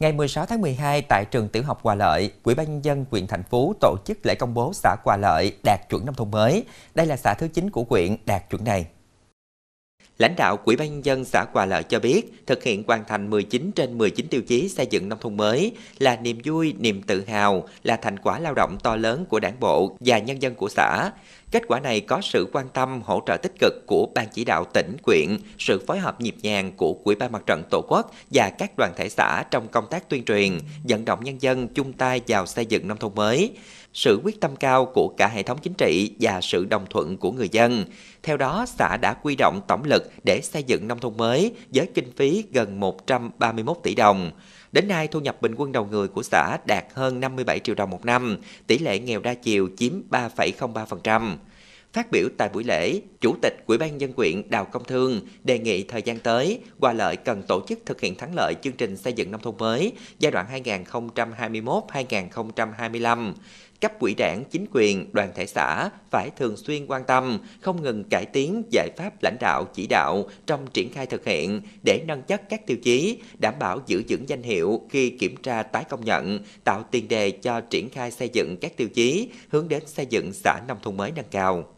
Ngày 16 tháng 12 tại trường tiểu học Hòa Lợi, Ủy ban nhân dân huyện thành phố tổ chức lễ công bố xã Hòa Lợi đạt chuẩn nông thôn mới. Đây là xã thứ 9 của huyện đạt chuẩn này. Lãnh đạo Quỹ ban nhân dân xã Hòa Lợi cho biết, thực hiện hoàn thành 19 trên 19 tiêu chí xây dựng nông thôn mới là niềm vui, niềm tự hào, là thành quả lao động to lớn của đảng bộ và nhân dân của xã. Kết quả này có sự quan tâm, hỗ trợ tích cực của Ban chỉ đạo tỉnh, quyện, sự phối hợp nhịp nhàng của Quỹ ban Mặt trận Tổ quốc và các đoàn thể xã trong công tác tuyên truyền, vận động nhân dân chung tay vào xây dựng nông thôn mới sự quyết tâm cao của cả hệ thống chính trị và sự đồng thuận của người dân. Theo đó, xã đã quy động tổng lực để xây dựng nông thôn mới với kinh phí gần 131 tỷ đồng. Đến nay, thu nhập bình quân đầu người của xã đạt hơn 57 triệu đồng một năm, tỷ lệ nghèo đa chiều chiếm 3,03%. Phát biểu tại buổi lễ, Chủ tịch Ủy ban dân quyện Đào Công Thương đề nghị thời gian tới, Hòa Lợi cần tổ chức thực hiện thắng lợi chương trình xây dựng nông thôn mới giai đoạn 2021-2025 cấp quỹ đảng, chính quyền, đoàn thể xã phải thường xuyên quan tâm, không ngừng cải tiến giải pháp lãnh đạo chỉ đạo trong triển khai thực hiện để nâng chất các tiêu chí, đảm bảo giữ vững danh hiệu khi kiểm tra tái công nhận, tạo tiền đề cho triển khai xây dựng các tiêu chí hướng đến xây dựng xã nông thôn mới nâng cao.